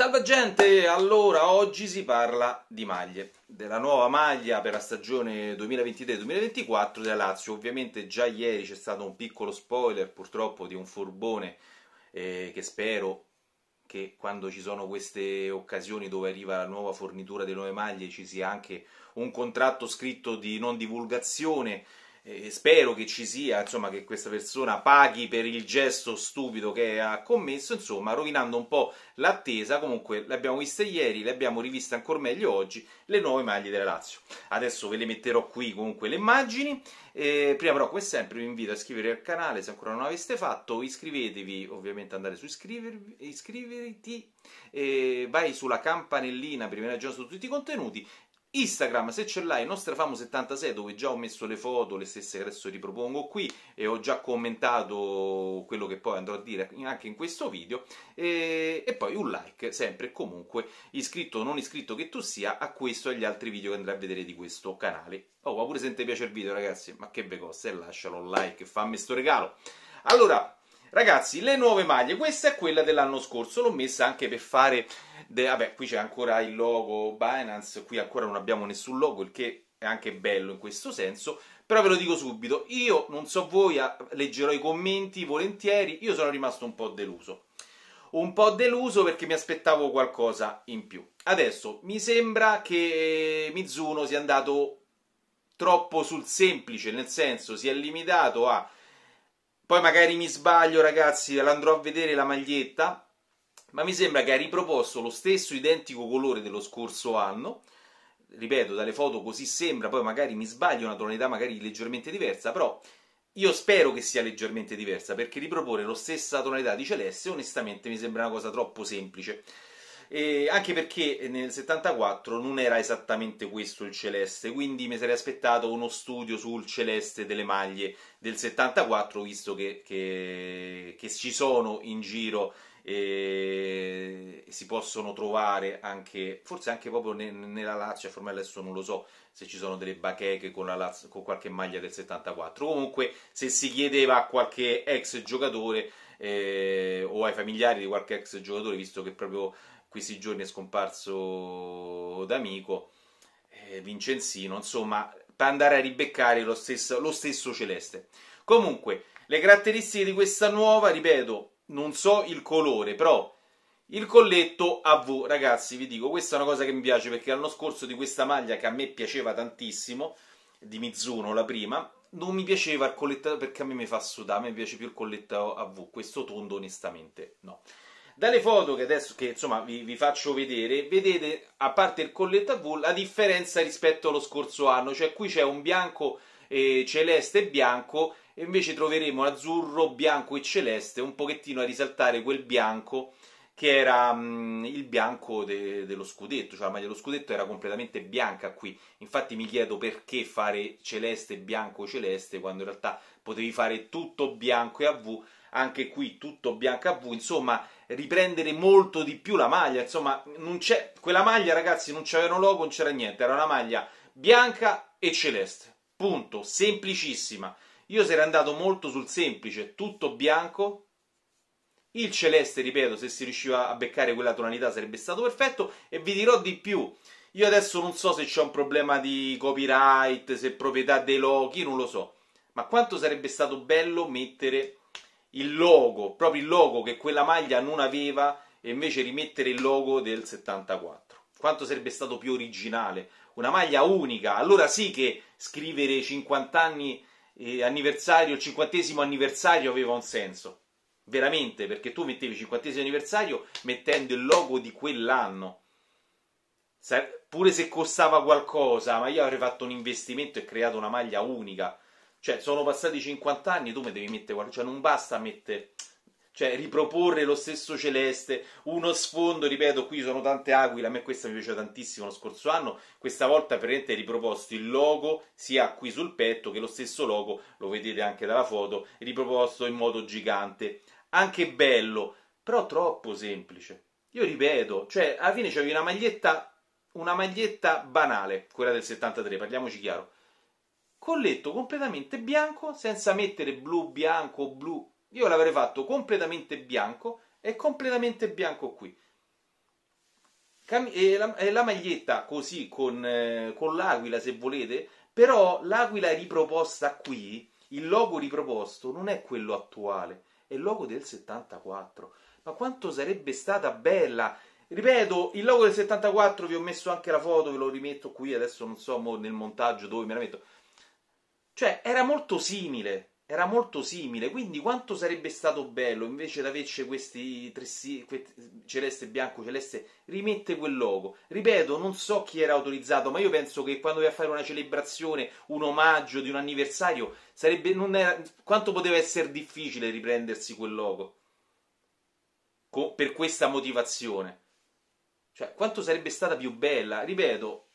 Salve gente, allora oggi si parla di maglie, della nuova maglia per la stagione 2023-2024 della Lazio. Ovviamente già ieri c'è stato un piccolo spoiler purtroppo di un furbone eh, che spero che quando ci sono queste occasioni dove arriva la nuova fornitura delle nuove maglie ci sia anche un contratto scritto di non divulgazione eh, spero che ci sia, insomma, che questa persona paghi per il gesto stupido che ha commesso, insomma, rovinando un po' l'attesa. Comunque, le abbiamo viste ieri, le abbiamo riviste ancora meglio oggi, le nuove maglie della Lazio. Adesso ve le metterò qui comunque le immagini. Eh, prima però, come sempre, vi invito a iscrivervi al canale se ancora non l'aveste fatto. Iscrivetevi, ovviamente andate su iscrivervi, iscriverti, eh, vai sulla campanellina per rimanere aggiornato su tutti i contenuti Instagram, se ce l'hai, Nostrafamo76, dove già ho messo le foto, le stesse che adesso ripropongo qui, e ho già commentato quello che poi andrò a dire anche in questo video, e, e poi un like, sempre e comunque, iscritto o non iscritto che tu sia, a questo e agli altri video che andrai a vedere di questo canale. Oh, ma pure se ti piace il video, ragazzi, ma che ve costa, e lascialo un like, fammi sto regalo! Allora, Ragazzi, le nuove maglie, questa è quella dell'anno scorso, l'ho messa anche per fare... De... Vabbè, qui c'è ancora il logo Binance, qui ancora non abbiamo nessun logo, il che è anche bello in questo senso, però ve lo dico subito, io non so voi, leggerò i commenti volentieri, io sono rimasto un po' deluso. Un po' deluso perché mi aspettavo qualcosa in più. Adesso, mi sembra che Mizuno sia andato troppo sul semplice, nel senso si è limitato a poi magari mi sbaglio, ragazzi, l'andrò a vedere la maglietta, ma mi sembra che ha riproposto lo stesso identico colore dello scorso anno. Ripeto, dalle foto così sembra, poi magari mi sbaglio, una tonalità magari leggermente diversa, però io spero che sia leggermente diversa, perché riproporre la stessa tonalità di celeste onestamente mi sembra una cosa troppo semplice e anche perché eh, nel 74 non era esattamente questo il celeste, quindi mi sarei aspettato uno studio sul celeste delle maglie del 74, visto che, che, che ci sono in giro e si possono trovare anche, forse anche proprio nella Lazio, ormai adesso non lo so se ci sono delle bacheche con, Lazio, con qualche maglia del 74, comunque se si chiedeva a qualche ex giocatore eh, o ai familiari di qualche ex giocatore, visto che proprio questi giorni è scomparso D'Amico, eh, Vincenzino, insomma, per andare a ribeccare lo stesso, lo stesso Celeste. Comunque, le caratteristiche di questa nuova, ripeto, non so il colore, però il colletto a V, ragazzi, vi dico, questa è una cosa che mi piace perché l'anno scorso di questa maglia che a me piaceva tantissimo, di Mizuno, la prima, non mi piaceva il colletto perché a me mi fa sudare, a me piace più il colletto a V, questo tondo onestamente no. Dalle foto che adesso che, insomma, vi, vi, faccio vedere, vedete, a parte il colletto a V, la differenza rispetto allo scorso anno, cioè qui c'è un bianco eh, celeste e bianco, e invece troveremo azzurro, bianco e celeste, un pochettino a risaltare quel bianco che era mh, mm, il bianco de- dello scudetto, cioè la maglia dello scudetto era completamente bianca qui. Infatti mi chiedo perché fare celeste, bianco, celeste, quando in realtà potevi fare tutto bianco e a V, anche qui tutto bianco a V, insomma riprendere molto di più la maglia. Insomma, quella maglia, ragazzi, non c'era un logo, non c'era niente. Era una maglia bianca e celeste. Punto. Semplicissima. Io sarei andato molto sul semplice, tutto bianco. Il celeste, ripeto, se si riusciva a beccare quella tonalità sarebbe stato perfetto. E vi dirò di più. Io adesso non so se c'è un problema di copyright, se proprietà dei loghi, non lo so. Ma quanto sarebbe stato bello mettere il logo, proprio il logo che quella maglia non aveva e invece rimettere il logo del 74. Quanto sarebbe stato più originale, una maglia unica. Allora sì che scrivere 50 anni eh, anniversario, il cinquantesimo anniversario aveva un senso. Veramente, perché tu mettevi il cinquantesimo anniversario mettendo il logo di quell'anno. Sa- pure se costava qualcosa, ma io avrei fatto un investimento e creato una maglia unica cioè, sono passati 50 anni, tu mi devi mettere qualcosa. Cioè, non basta mettere. Cioè, riproporre lo stesso celeste, uno sfondo, ripeto, qui sono tante aquile, a me questa mi piace tantissimo lo scorso anno, questa volta praticamente è riproposto il logo sia qui sul petto che lo stesso logo, lo vedete anche dalla foto, riproposto in modo gigante, anche bello, però troppo semplice. Io ripeto, cioè alla fine c'avevi una maglietta, una maglietta banale, quella del 73, parliamoci chiaro, colletto completamente bianco senza mettere blu bianco o blu io l'avrei fatto completamente bianco e completamente bianco qui Cam- e, la, e la, maglietta così con, eh, con l'aquila se volete però l'aquila riproposta qui il logo riproposto non è quello attuale è il logo del 74 ma quanto sarebbe stata bella ripeto il logo del 74 vi ho messo anche la foto ve lo rimetto qui adesso non so nel montaggio dove me la metto cioè, era molto simile, era molto simile, quindi quanto sarebbe stato bello invece di averci questi tre celeste bianco, celeste, rimette quel logo. Ripeto, non so chi era autorizzato, ma io penso che quando vai a fare una celebrazione, un omaggio di un anniversario, sarebbe, era, quanto poteva essere difficile riprendersi quel logo Co- per questa motivazione. Cioè, quanto sarebbe stata più bella, ripeto,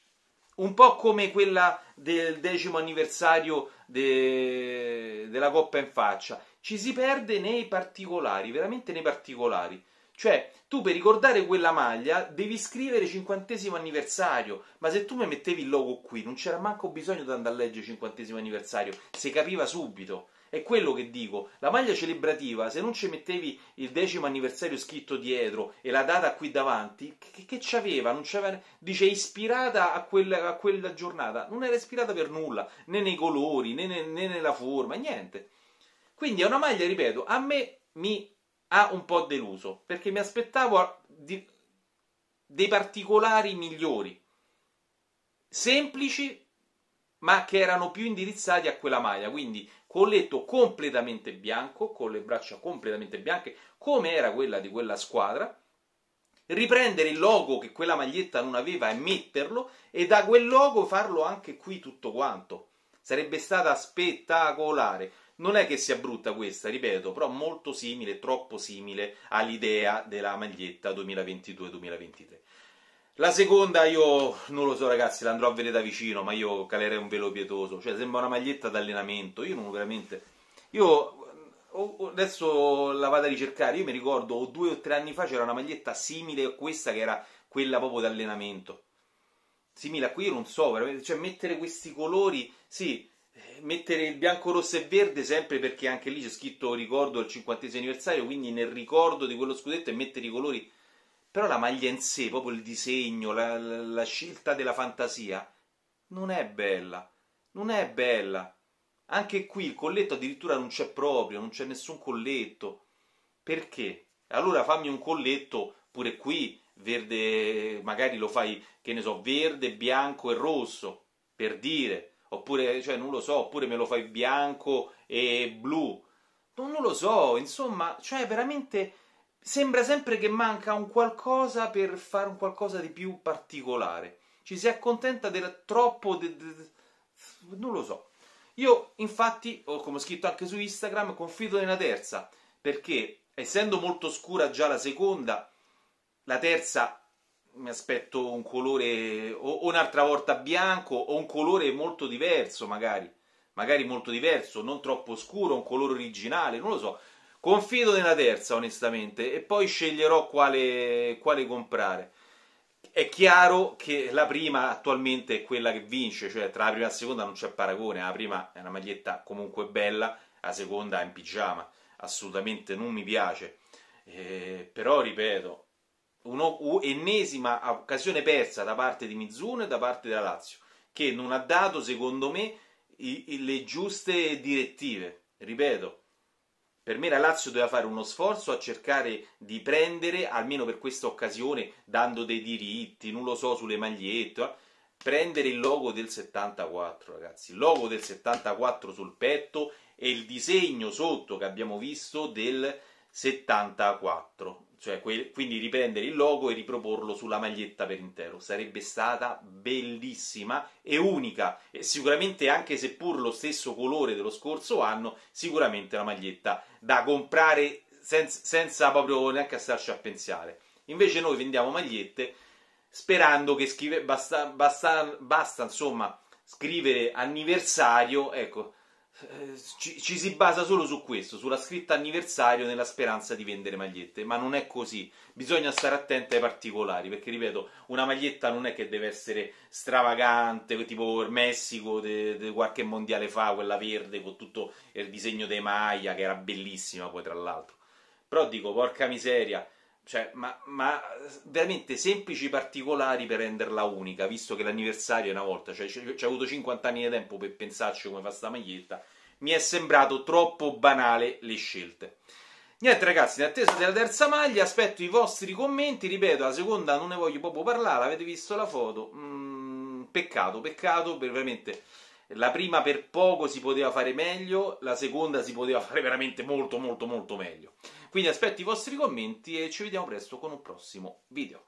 un po' come quella del decimo anniversario de... della Coppa in faccia. Ci si perde nei particolari, veramente nei particolari. Cioè, tu per ricordare quella maglia devi scrivere cinquantesimo anniversario, ma se tu mi mettevi il logo qui non c'era manco bisogno di andare a leggere cinquantesimo anniversario, si capiva subito. È quello che dico. La maglia celebrativa, se non ci mettevi il decimo anniversario scritto dietro e la data qui davanti, che, che c'aveva? Non c'aveva? Dice ispirata a quella, a quella, giornata. Non era ispirata per nulla, né nei colori, né, né, né nella forma, niente. Quindi è una maglia, ripeto, a me mi ha un po' deluso, perché mi aspettavo di, dei particolari migliori, semplici, ma che erano più indirizzati a quella maglia. Quindi colletto completamente bianco, con le braccia completamente bianche, come era quella di quella squadra, riprendere il logo che quella maglietta non aveva e metterlo, e da quel logo farlo anche qui tutto quanto. Sarebbe stata spettacolare. Non è che sia brutta questa, ripeto, però molto simile, troppo simile all'idea della maglietta 2022-2023. La seconda io non lo so ragazzi, l'andrò a vedere da vicino, ma io calerei un velo pietoso, cioè sembra una maglietta d'allenamento, io non veramente... Io adesso la vado a ricercare, io mi ricordo o due o tre anni fa c'era una maglietta simile a questa che era quella proprio d'allenamento. Simile a qui io non so, veramente, cioè mettere questi colori, sì, mettere il bianco, rosso e verde sempre perché anche lì c'è scritto ricordo del 50 anniversario, quindi nel ricordo di quello scudetto e mettere i colori però la maglia in sé, proprio il disegno, la, la scelta della fantasia, non è bella, non è bella. Anche qui il colletto addirittura non c'è proprio, non c'è nessun colletto. Perché? Allora fammi un colletto pure qui, verde, magari lo fai, che ne so, verde, bianco e rosso, per dire, oppure, cioè, non lo so, oppure me lo fai bianco e blu. Non, non lo so, insomma, cioè veramente sembra sempre che manca un qualcosa per fare un qualcosa di più particolare. Ci si accontenta del troppo. De, de, non lo so. Io, infatti, ho, come ho scritto anche su Instagram, confido nella terza perché, essendo molto scura già la seconda, la terza mi aspetto un colore o, un'altra volta bianco o un colore molto diverso, magari. Magari molto diverso, non troppo scuro, un colore originale, non lo so. Confido nella terza, onestamente, e poi sceglierò quale, quale comprare. È chiaro che la prima attualmente è quella che vince, cioè tra la prima e la seconda non c'è paragone. La prima è una maglietta comunque bella, la seconda è in pigiama. Assolutamente non mi piace. Eh, però ripeto, un'ennesima occasione persa da parte di Mizuno e da parte della Lazio, che non ha dato, secondo me, i, i, le giuste direttive. Ripeto, per me la Lazio doveva fare uno sforzo a cercare di prendere, almeno per questa occasione, dando dei diritti, non lo so, sulle magliette, eh, prendere il logo del 74, ragazzi. Il logo del 74 sul petto e il disegno sotto che abbiamo visto del 74 cioè quindi riprendere il logo e riproporlo sulla maglietta per intero. Sarebbe stata bellissima e unica, e sicuramente anche seppur lo stesso colore dello scorso anno, sicuramente una maglietta da comprare sen- senza proprio neanche starci a pensare. Invece noi vendiamo magliette sperando che scrive, basta, basta, basta insomma scrivere anniversario, ecco, eh, ci, ci, si basa solo su questo, sulla scritta anniversario nella speranza di vendere magliette, ma non è così. Bisogna stare attenti ai particolari, perché ripeto, una maglietta non è che deve essere stravagante, tipo il Messico di qualche mondiale fa, quella verde con tutto il disegno dei Maya, che era bellissima poi tra l'altro. Però dico, porca miseria, cioè, ma, ma, veramente semplici particolari per renderla unica, visto che l'anniversario è una volta, cioè ci ha avuto 50 anni di tempo per pensarci come fa sta maglietta, mi è sembrato troppo banale le scelte. Niente ragazzi, in attesa della terza maglia, aspetto i vostri commenti, ripeto, la seconda non ne voglio proprio parlare, avete visto la foto, mm, peccato, peccato, veramente la prima per poco si poteva fare meglio, la seconda si poteva fare veramente molto molto molto meglio. Quindi aspetto i vostri commenti e ci vediamo presto con un prossimo video.